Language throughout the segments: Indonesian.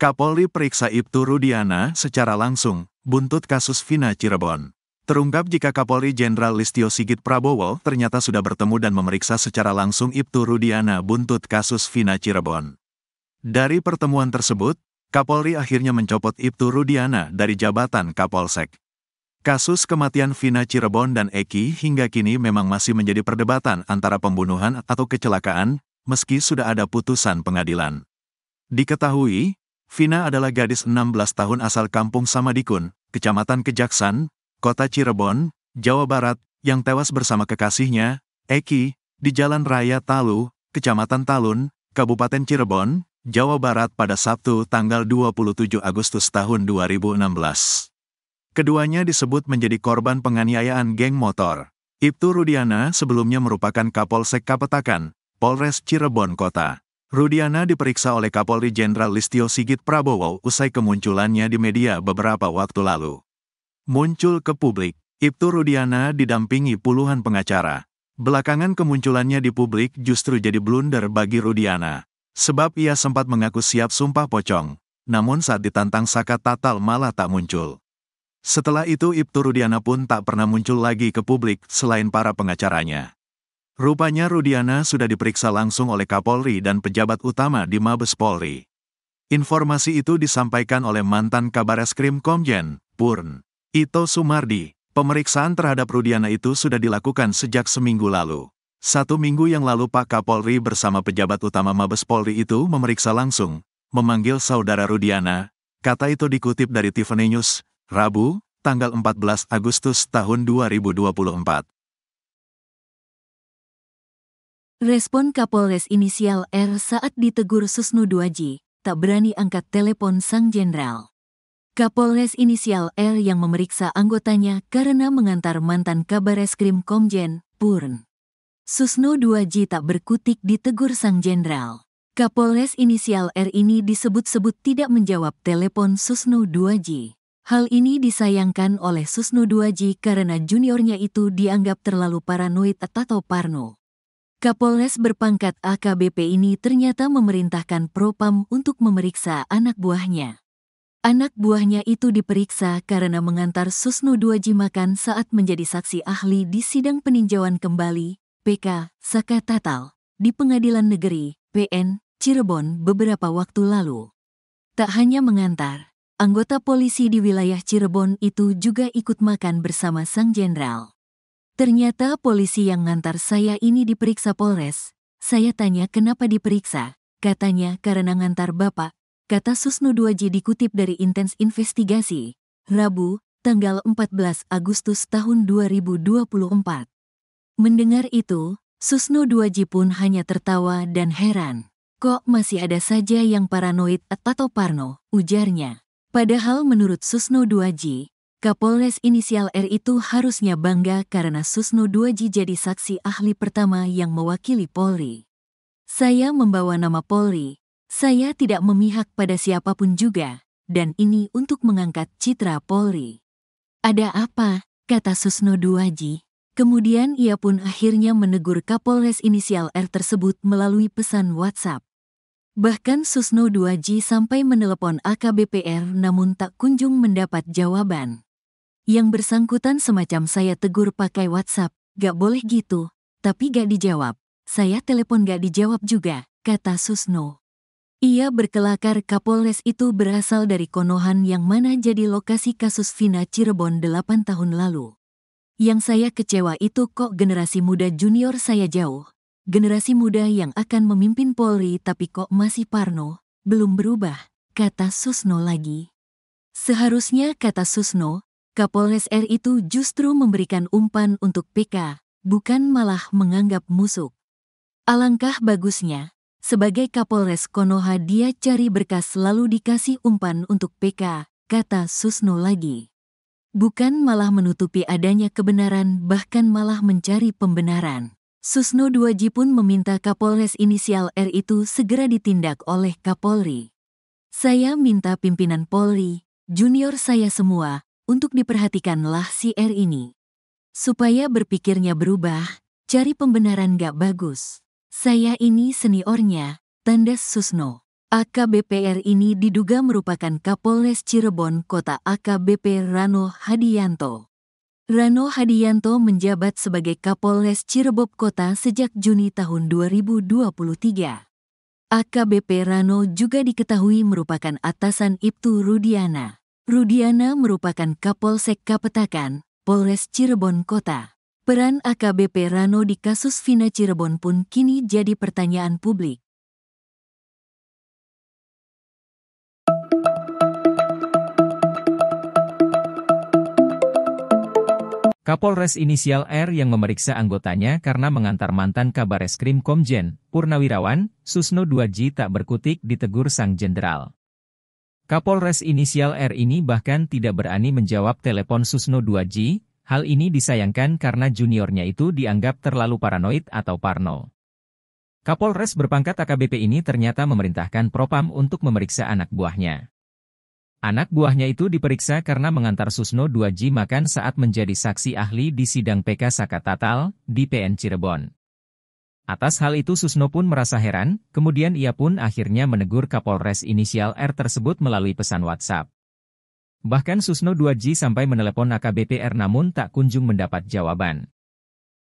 Kapolri periksa Ibtu Rudiana secara langsung, buntut kasus Vina Cirebon. Terungkap jika Kapolri Jenderal Listio Sigit Prabowo ternyata sudah bertemu dan memeriksa secara langsung Ibtu Rudiana buntut kasus Vina Cirebon. Dari pertemuan tersebut, Kapolri akhirnya mencopot Ibtu Rudiana dari jabatan Kapolsek. Kasus kematian Vina Cirebon dan Eki hingga kini memang masih menjadi perdebatan antara pembunuhan atau kecelakaan, meski sudah ada putusan pengadilan. Diketahui, Vina adalah gadis 16 tahun asal kampung Samadikun, Kecamatan Kejaksan, Kota Cirebon, Jawa Barat, yang tewas bersama kekasihnya, Eki, di Jalan Raya Talu, Kecamatan Talun, Kabupaten Cirebon, Jawa Barat pada Sabtu tanggal 27 Agustus tahun 2016. Keduanya disebut menjadi korban penganiayaan geng motor. Ibtu Rudiana sebelumnya merupakan Kapolsek Kapetakan, Polres Cirebon Kota. Rudiana diperiksa oleh Kapolri Jenderal Listio Sigit Prabowo usai kemunculannya di media beberapa waktu lalu. Muncul ke publik, Ibtu Rudiana didampingi puluhan pengacara. Belakangan kemunculannya di publik justru jadi blunder bagi Rudiana. Sebab ia sempat mengaku siap sumpah pocong, namun saat ditantang Saka Tatal malah tak muncul. Setelah itu Ibtu Rudiana pun tak pernah muncul lagi ke publik selain para pengacaranya. Rupanya Rudiana sudah diperiksa langsung oleh Kapolri dan pejabat utama di Mabes Polri. Informasi itu disampaikan oleh mantan kabar Kabareskrim Komjen, Purn. Ito Sumardi, pemeriksaan terhadap Rudiana itu sudah dilakukan sejak seminggu lalu. Satu minggu yang lalu Pak Kapolri bersama pejabat utama Mabes Polri itu memeriksa langsung, memanggil saudara Rudiana, kata itu dikutip dari Tiffany News, Rabu, tanggal 14 Agustus tahun 2024. Respon Kapolres inisial R saat ditegur Susnu Duaji, tak berani angkat telepon sang jenderal. Kapolres inisial R yang memeriksa anggotanya karena mengantar mantan Kabareskrim Komjen, Purn. Susno Duaji tak berkutik ditegur sang jenderal. Kapolres inisial R ini disebut-sebut tidak menjawab telepon Susno Duaji. Hal ini disayangkan oleh Susno Duaji karena juniornya itu dianggap terlalu paranoid atau parno. Kapolres berpangkat AKBP ini ternyata memerintahkan Propam untuk memeriksa anak buahnya. Anak buahnya itu diperiksa karena mengantar Susno dua jimakan saat menjadi saksi ahli di sidang peninjauan kembali, PK, Saka Tatal, di Pengadilan Negeri, PN, Cirebon beberapa waktu lalu. Tak hanya mengantar, anggota polisi di wilayah Cirebon itu juga ikut makan bersama sang jenderal. Ternyata polisi yang ngantar saya ini diperiksa Polres. Saya tanya kenapa diperiksa. Katanya karena ngantar bapak. Kata Susno 2J dikutip dari Intens Investigasi. Rabu, tanggal 14 Agustus tahun 2024. Mendengar itu, Susno 2J pun hanya tertawa dan heran. Kok masih ada saja yang paranoid atau parno, ujarnya. Padahal menurut Susno 2J, Kapolres inisial R itu harusnya bangga karena Susno Duaji jadi saksi ahli pertama yang mewakili Polri. Saya membawa nama Polri, saya tidak memihak pada siapapun juga, dan ini untuk mengangkat citra Polri. Ada apa? kata Susno Duaji. Kemudian ia pun akhirnya menegur Kapolres inisial R tersebut melalui pesan WhatsApp. Bahkan Susno Duaji sampai menelepon AKBPR namun tak kunjung mendapat jawaban. Yang bersangkutan semacam saya tegur pakai WhatsApp, gak boleh gitu, tapi gak dijawab. Saya telepon gak dijawab juga, kata Susno. Ia berkelakar Kapolres itu berasal dari Konohan yang mana jadi lokasi kasus Vina Cirebon 8 tahun lalu. Yang saya kecewa itu kok generasi muda junior saya jauh. Generasi muda yang akan memimpin Polri tapi kok masih parno, belum berubah, kata Susno lagi. Seharusnya kata Susno, Kapolres R itu justru memberikan umpan untuk PK, bukan malah menganggap musuh. Alangkah bagusnya, sebagai Kapolres Konoha dia cari berkas selalu dikasih umpan untuk PK, kata Susno lagi. Bukan malah menutupi adanya kebenaran bahkan malah mencari pembenaran. Susno Duaji pun meminta Kapolres inisial R itu segera ditindak oleh Kapolri. Saya minta pimpinan Polri, junior saya semua, untuk diperhatikanlah si R ini. Supaya berpikirnya berubah, cari pembenaran gak bagus. Saya ini seniornya, tandas Susno. AKBPR ini diduga merupakan Kapolres Cirebon Kota AKBP Rano Hadianto. Rano Hadianto menjabat sebagai Kapolres Cirebon Kota sejak Juni tahun 2023. AKBP Rano juga diketahui merupakan atasan Ibtu Rudiana. Rudiana merupakan Kapolsek Kapetakan, Polres Cirebon Kota. Peran AKBP Rano di kasus Vina Cirebon pun kini jadi pertanyaan publik. Kapolres inisial R yang memeriksa anggotanya karena mengantar mantan Kabareskrim Komjen, Purnawirawan, Susno 2 g tak berkutik ditegur sang jenderal. Kapolres inisial R ini bahkan tidak berani menjawab telepon Susno 2G, hal ini disayangkan karena juniornya itu dianggap terlalu paranoid atau parno. Kapolres berpangkat AKBP ini ternyata memerintahkan Propam untuk memeriksa anak buahnya. Anak buahnya itu diperiksa karena mengantar Susno 2G makan saat menjadi saksi ahli di sidang PK Saka Tatal di PN Cirebon. Atas hal itu Susno pun merasa heran, kemudian ia pun akhirnya menegur Kapolres inisial R tersebut melalui pesan WhatsApp. Bahkan Susno 2G sampai menelepon AKBP R namun tak kunjung mendapat jawaban.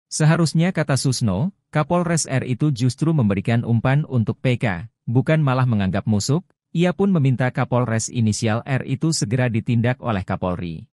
Seharusnya kata Susno, Kapolres R itu justru memberikan umpan untuk PK, bukan malah menganggap musuh, ia pun meminta Kapolres inisial R itu segera ditindak oleh Kapolri.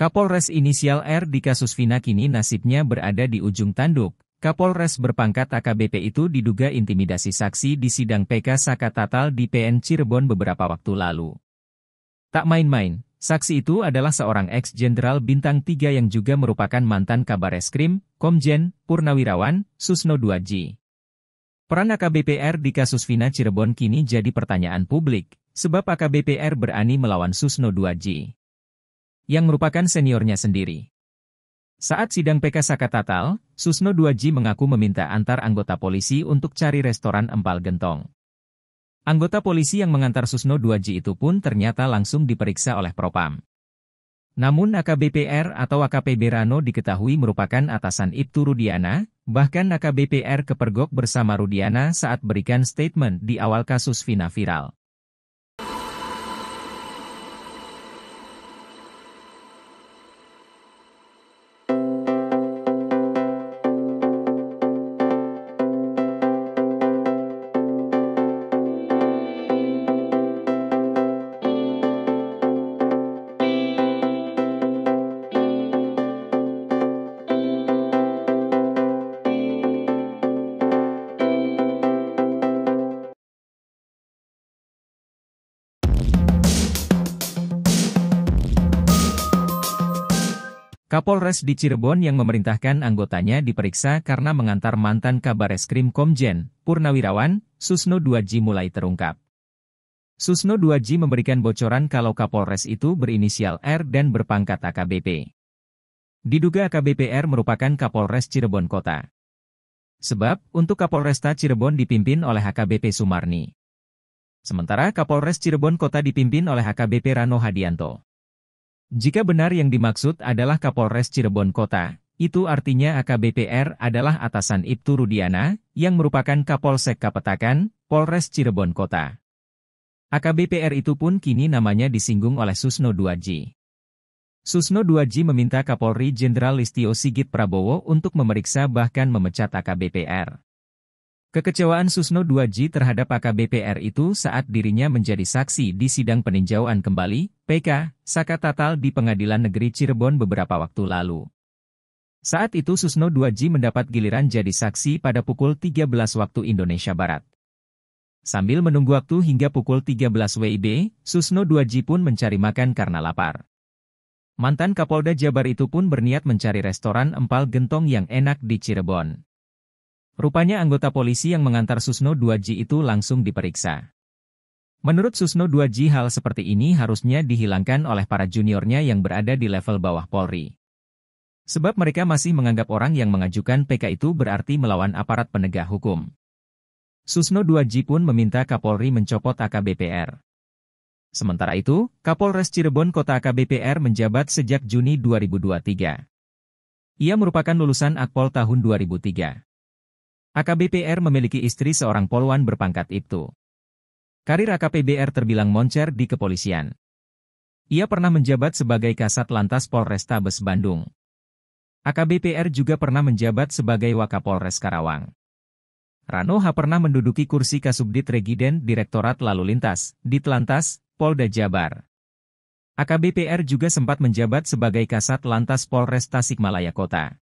Kapolres inisial R di kasus Vina kini nasibnya berada di ujung tanduk. Kapolres berpangkat AKBP itu diduga intimidasi saksi di sidang PK Saka Tatal di PN Cirebon beberapa waktu lalu. Tak main-main, saksi itu adalah seorang ex-jenderal bintang 3 yang juga merupakan mantan kabar Kabareskrim, Komjen, Purnawirawan, Susno 2G. Peran AKBPR di kasus Vina Cirebon kini jadi pertanyaan publik, sebab AKBPR berani melawan Susno 2G yang merupakan seniornya sendiri. Saat sidang PK Saka Tatal, Susno 2G mengaku meminta antar anggota polisi untuk cari restoran empal gentong. Anggota polisi yang mengantar Susno 2G itu pun ternyata langsung diperiksa oleh Propam. Namun AKBPR atau AKP Berano diketahui merupakan atasan Ibtu Rudiana, bahkan AKBPR kepergok bersama Rudiana saat berikan statement di awal kasus Vina viral. Kapolres di Cirebon yang memerintahkan anggotanya diperiksa karena mengantar mantan Kabareskrim Komjen, Purnawirawan, Susno 2G mulai terungkap. Susno 2G memberikan bocoran kalau Kapolres itu berinisial R dan berpangkat AKBP. Diduga AKBP R merupakan Kapolres Cirebon Kota. Sebab, untuk Kapolresta Cirebon dipimpin oleh AKBP Sumarni. Sementara Kapolres Cirebon Kota dipimpin oleh AKBP Rano Hadianto. Jika benar yang dimaksud adalah Kapolres Cirebon Kota, itu artinya AKBPR adalah atasan Ibtu Rudiana, yang merupakan Kapolsek Kapetakan, Polres Cirebon Kota. AKBPR itu pun kini namanya disinggung oleh Susno 2G. Susno 2G meminta Kapolri Jenderal Listio Sigit Prabowo untuk memeriksa bahkan memecat AKBPR. Kekecewaan Susno 2G terhadap AKBPR itu saat dirinya menjadi saksi di sidang peninjauan kembali, PK, Saka Tatal di Pengadilan Negeri Cirebon beberapa waktu lalu. Saat itu Susno 2G mendapat giliran jadi saksi pada pukul 13 waktu Indonesia Barat. Sambil menunggu waktu hingga pukul 13 WIB, Susno 2G pun mencari makan karena lapar. Mantan Kapolda Jabar itu pun berniat mencari restoran empal gentong yang enak di Cirebon. Rupanya anggota polisi yang mengantar Susno 2G itu langsung diperiksa. Menurut Susno 2G hal seperti ini harusnya dihilangkan oleh para juniornya yang berada di level bawah Polri. Sebab mereka masih menganggap orang yang mengajukan PK itu berarti melawan aparat penegak hukum. Susno 2G pun meminta Kapolri mencopot AKBPR. Sementara itu, Kapolres Cirebon Kota AKBPR menjabat sejak Juni 2023. Ia merupakan lulusan Akpol tahun 2003. AKBPR memiliki istri seorang polwan berpangkat Ibtu. Karir AKPBR terbilang moncer di kepolisian. Ia pernah menjabat sebagai Kasat Lantas Polrestabes Bandung. AKBPR juga pernah menjabat sebagai Wakapolres Karawang. Ranoha pernah menduduki kursi Kasubdit Regiden Direktorat Lalu Lintas di Telantas, Polda Jabar. AKBPR juga sempat menjabat sebagai Kasat Lantas Polres Tasikmalaya Kota.